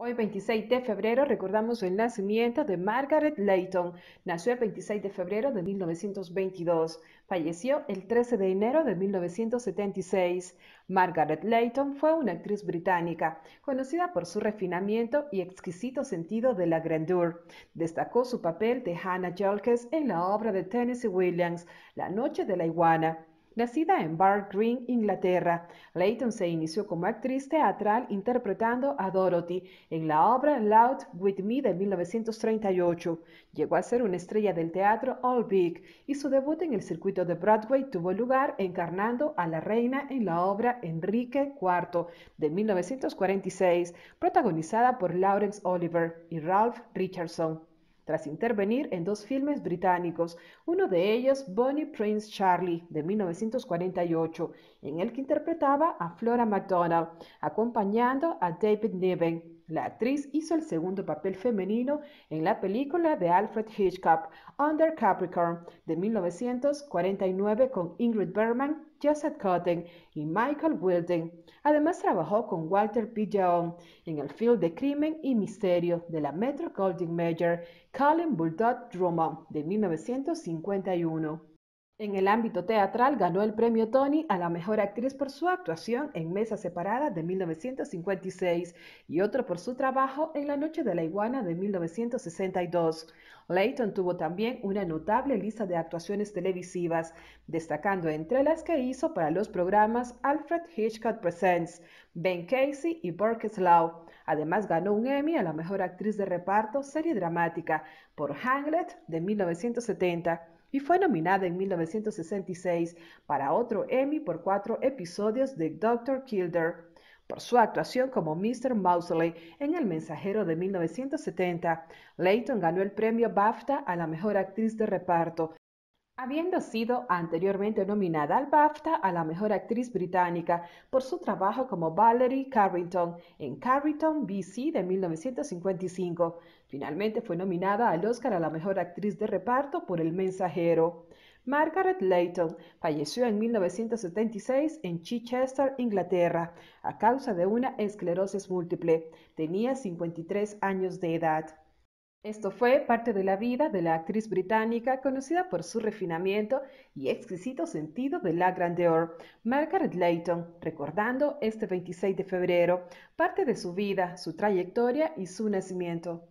Hoy 26 de febrero recordamos el nacimiento de Margaret Leighton. Nació el 26 de febrero de 1922. Falleció el 13 de enero de 1976. Margaret Leighton fue una actriz británica, conocida por su refinamiento y exquisito sentido de la grandeur. Destacó su papel de Hannah Jolkes en la obra de Tennessee Williams, La Noche de la Iguana. Nacida en Bar Green, Inglaterra, Leighton se inició como actriz teatral interpretando a Dorothy en la obra Loud With Me de 1938. Llegó a ser una estrella del teatro All Big y su debut en el circuito de Broadway tuvo lugar encarnando a la reina en la obra Enrique IV de 1946, protagonizada por Lawrence Oliver y Ralph Richardson tras intervenir en dos filmes británicos, uno de ellos Bonnie Prince Charlie de 1948, en el que interpretaba a Flora MacDonald, acompañando a David Niven. La actriz hizo el segundo papel femenino en la película de Alfred Hitchcock, Under Capricorn, de 1949 con Ingrid Berman, Joseph Cotten y Michael Wilding. Además trabajó con Walter P. en el film de crimen y misterio de la Metro Goldwyn Mayer, Colin Bulldog Drummond, de 1951. En el ámbito teatral ganó el premio Tony a la mejor actriz por su actuación en Mesa Separada de 1956 y otro por su trabajo en La Noche de la Iguana de 1962. Leighton tuvo también una notable lista de actuaciones televisivas, destacando entre las que hizo para los programas Alfred Hitchcock Presents, Ben Casey y Burkes Law. Además ganó un Emmy a la mejor actriz de reparto serie dramática por Hanglet de 1970 y fue nominada en 1966 para otro Emmy por cuatro episodios de Doctor Kildare. por su actuación como Mr. Mouseley en El Mensajero de 1970. Leighton ganó el premio BAFTA a la mejor actriz de reparto Habiendo sido anteriormente nominada al BAFTA a la mejor actriz británica por su trabajo como Valerie Carrington en Carrington, BC de 1955, finalmente fue nominada al Oscar a la mejor actriz de reparto por El Mensajero. Margaret Leighton falleció en 1976 en Chichester, Inglaterra, a causa de una esclerosis múltiple. Tenía 53 años de edad. Esto fue parte de la vida de la actriz británica conocida por su refinamiento y exquisito sentido de la grandeur, Margaret Layton, recordando este 26 de febrero parte de su vida, su trayectoria y su nacimiento.